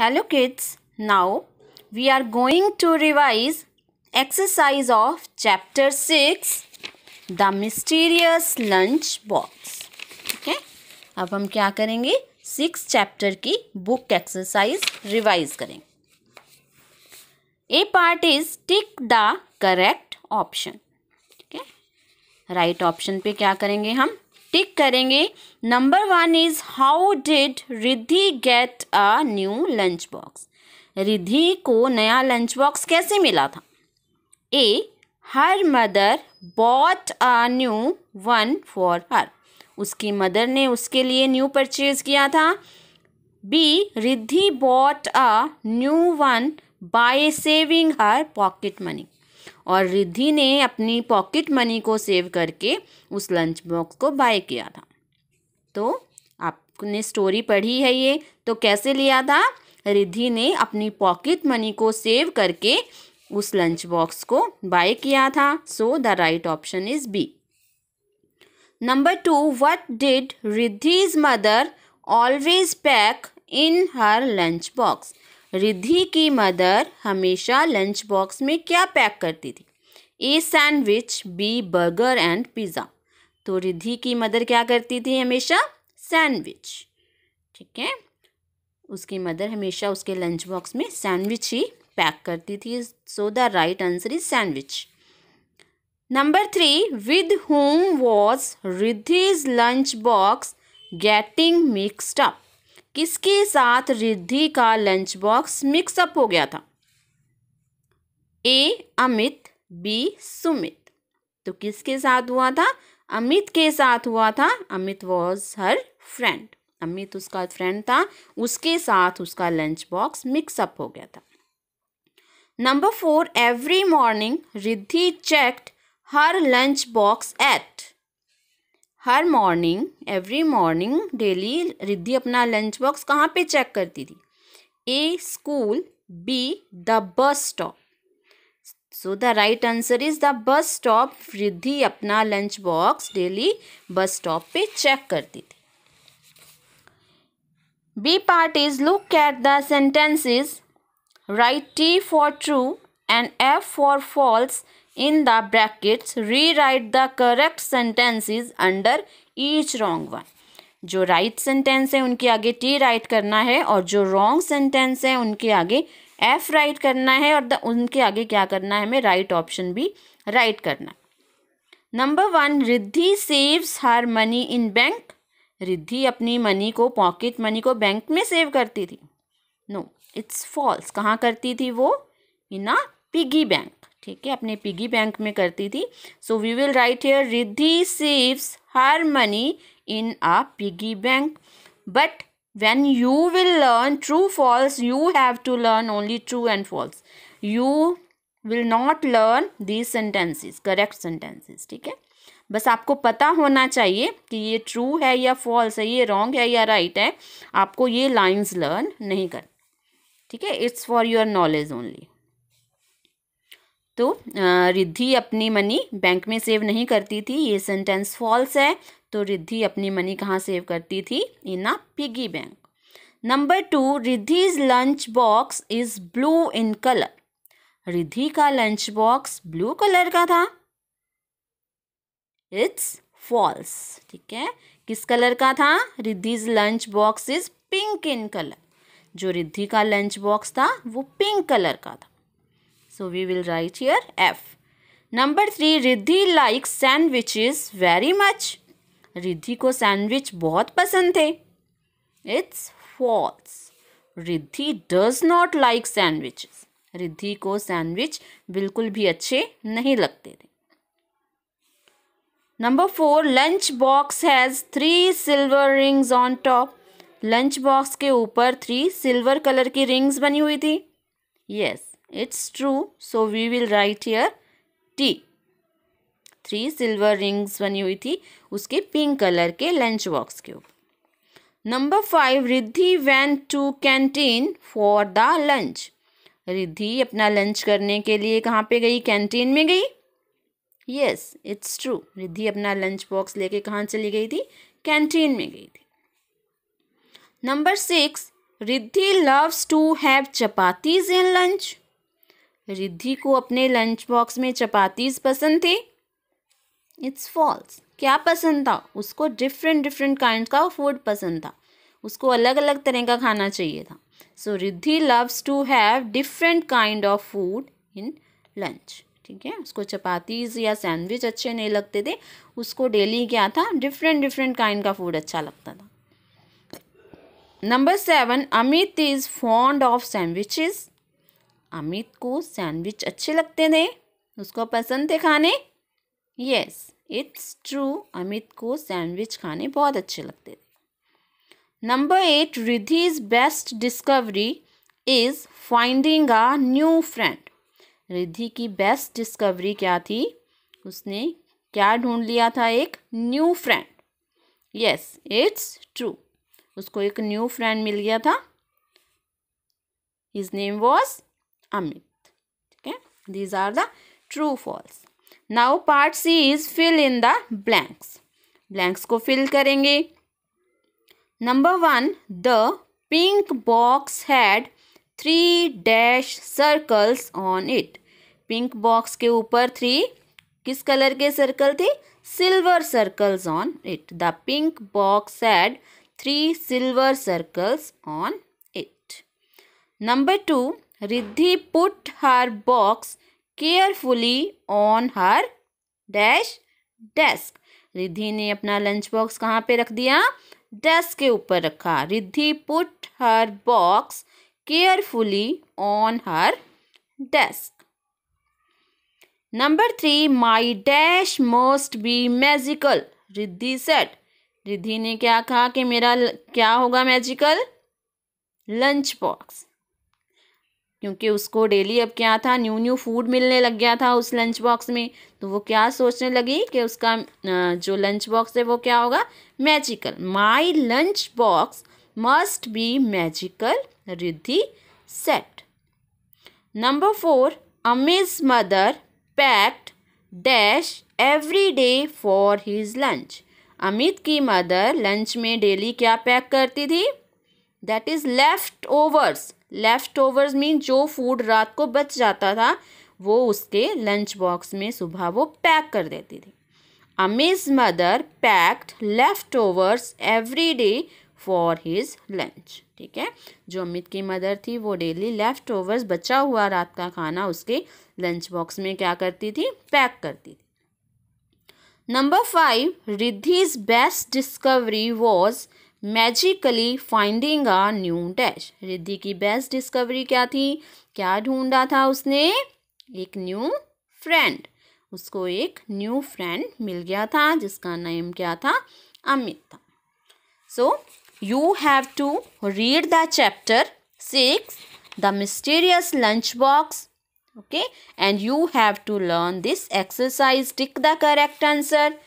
Hello kids now we are going to revise exercise of chapter six the mysterious lunch box ठीक है अब हम क्या करेंगे सिक्स चैप्टर की बुक एक्सरसाइज रिवाइज करें A part is tick the correct option ठीक है राइट ऑप्शन पे क्या करेंगे हम टिक करेंगे number one is how did Riddhi get a new lunch box Riddhi को नया लंच बॉक्स कैसे मिला था A her mother bought a new one for her उसकी मदर ने उसके लिए न्यू परचेज किया था B Riddhi bought a new one by saving her pocket money और रिद्धि ने अपनी पॉकेट मनी को सेव करके उस लंच बॉक्स को बाय किया था तो आपने स्टोरी पढ़ी है ये तो कैसे लिया था रिद्धि ने अपनी पॉकेट मनी को सेव करके उस लंच बॉक्स को बाय किया था so the right option is B number two what did Riddhi's mother always pack in her lunch box Riddhi की मदर हमेशा लंच बॉक्स में क्या पैक करती थी A sandwich B burger and pizza तो रिद्धि की मदर क्या करती थी हमेशा सैंडविच ठीक है उसकी मदर हमेशा उसके लंच बॉक्स में सैंडविच ही पैक करती थी so the right answer is sandwich number three with whom was Riddhi's lunch box getting mixed up किसके साथ रिद्धि का लंच बॉक्स मिक्सअप हो गया था ए अमित बी सुमित तो किसके साथ हुआ था अमित के साथ हुआ था Amit was her friend Amit उसका फ्रेंड था उसके साथ उसका लंच बॉक्स मिक्सअप हो गया था number four every morning Riddhi checked her lunch box at her morning every morning daily Riddhi अपना लंच बॉक्स कहाँ पे चेक करती थी A school B the bus stop so the right answer is the bus stop Riddhi अपना lunch box daily bus stop पे check करती थी B part is look at the sentences right T for true and F for false in the brackets rewrite the correct sentences under each wrong one जो right right sentence है उनके आगे T right करना है और जो wrong sentence है उनके आगे एफ राइट करना है और द उनके आगे क्या करना है हमें राइट ऑप्शन भी राइट करना number one Riddhi saves her money in bank Riddhi अपनी मनी को पॉकेट मनी को बैंक में सेव करती थी नो इट्स फॉल्स कहाँ करती थी वो इन अ पिगी बैंक ठीक है अपने पिगी बैंक में करती थी so we will write here Riddhi saves her money in a piggy bank but when you will learn true false you have to learn only true and false you will not learn these sentences correct sentences ठीक है बस आपको पता होना चाहिए कि ये true है या फॉल्स है ये रॉन्ग है या राइट right है आपको ये लाइन्स लर्न नहीं कर ठीक है it's for your knowledge only तो रिद्धि अपनी मनी बैंक में सेव नहीं करती थी ये सेंटेंस फॉल्स है तो रिद्धि अपनी मनी कहाँ सेव करती थी in a piggy bank number two Riddhi's lunch box is blue in colour Riddhi का लंच बॉक्स ब्लू कलर का था इट्स फॉल्स ठीक है किस कलर का था Riddhi's lunch box is pink in colour जो रिद्धि का लंच बॉक्स था वो पिंक कलर का था So we will write here F. Number three, Riddhi likes sandwiches very much. Riddhi को सैंडविच बहुत पसंद थे it's false Riddhi does not like sandwiches Riddhi को सैंडविच बिल्कुल भी अच्छे नहीं लगते थे number four lunch box has three silver rings on top lunch box के ऊपर थ्री सिल्वर कलर की रिंग्स बनी हुई थी yes yes. It's true. So we will write here T. Three silver rings बनी हुई थी उसके पिंक कलर के लंच बॉक्स के ऊपर number five Riddhi van to canteen for the lunch Riddhi अपना लंच करने के लिए कहाँ पे गई कैंटीन में गई यस इट्स ट्रू रिद्धि अपना लंच बॉक्स लेके कहाँ चली गई थी कैंटीन में गई थी number six Riddhi loves to have chapatis in lunch Riddhi को अपने लंच बॉक्स में चपातीज पसंद थी इट्स फॉल्स क्या पसंद था उसको डिफरेंट डिफरेंट काइंड का फूड पसंद था उसको अलग अलग तरह का खाना चाहिए था so Riddhi loves to have different kind of food in lunch ठीक है उसको चपातीज या सैंडविच अच्छे नहीं लगते थे उसको डेली क्या था डिफरेंट डिफरेंट काइंड का फूड अच्छा लगता था number seven Amit is fond of sandwiches Amit को सैंडविच अच्छे लगते थे उसको पसंद थे खाने यस इट्स ट्रू अमित को सैंडविच खाने बहुत अच्छे लगते थे number eight Riddhi's best discovery is finding a new friend Riddhi की बेस्ट डिस्कवरी क्या थी उसने क्या ढूंढ लिया था एक new friend yes it's true उसको एक न्यू फ्रेंड मिल गया था हिज नेम वॉज amit ठीक है these are the true false now part c is fill in the blanks blanks को fill करेंगे number one the pink box had three dash circles on it pink box के ऊपर three किस colour के circle थे silver circles on it the pink box had three silver circles on it number two Riddhi put her box carefully on her dash desk Riddhi ने अपना lunch box कहाँ पे रख दिया डेस्क के ऊपर रखा Riddhi put her box carefully on her desk number three my dash must be magical Riddhi said Riddhi ने क्या कहा कि मेरा क्या होगा मैजिकल लंच बॉक्स क्योंकि उसको डेली अब क्या था न्यू न्यू फूड मिलने लग गया था उस लंच बॉक्स में तो वो क्या सोचने लगी कि उसका जो लंच बॉक्स है वो क्या होगा magical my lunch box must be magical Riddhi said number four Amit's mother packed dash every day for his lunch Amit की मदर लंच में डेली क्या पैक करती थी that is leftovers leftovers mean जो फूड रात को बच जाता था वो उसके लंच बॉक्स में सुबह वो पैक कर देती थी Amit's mother packed leftovers every day for his lunch ठीक है जो अमित की मदर थी वो डेली लेफ़्ट ओवर्स बचा हुआ रात का खाना उसके लंच बॉक्स में क्या करती थी पैक करती थी number five Riddhi's best discovery was magically finding a new dash Riddhi की बेस्ट डिस्कवरी क्या थी क्या ढूंढा था उसने एक न्यू फ्रेंड उसको एक न्यू फ्रेंड मिल गया था जिसका नेम क्या था अमित था so you have to read the chapter six the mysterious lunch box okay and you have to learn this exercise tick the correct answer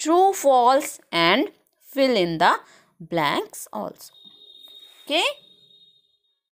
true false and fill in the blanks also okay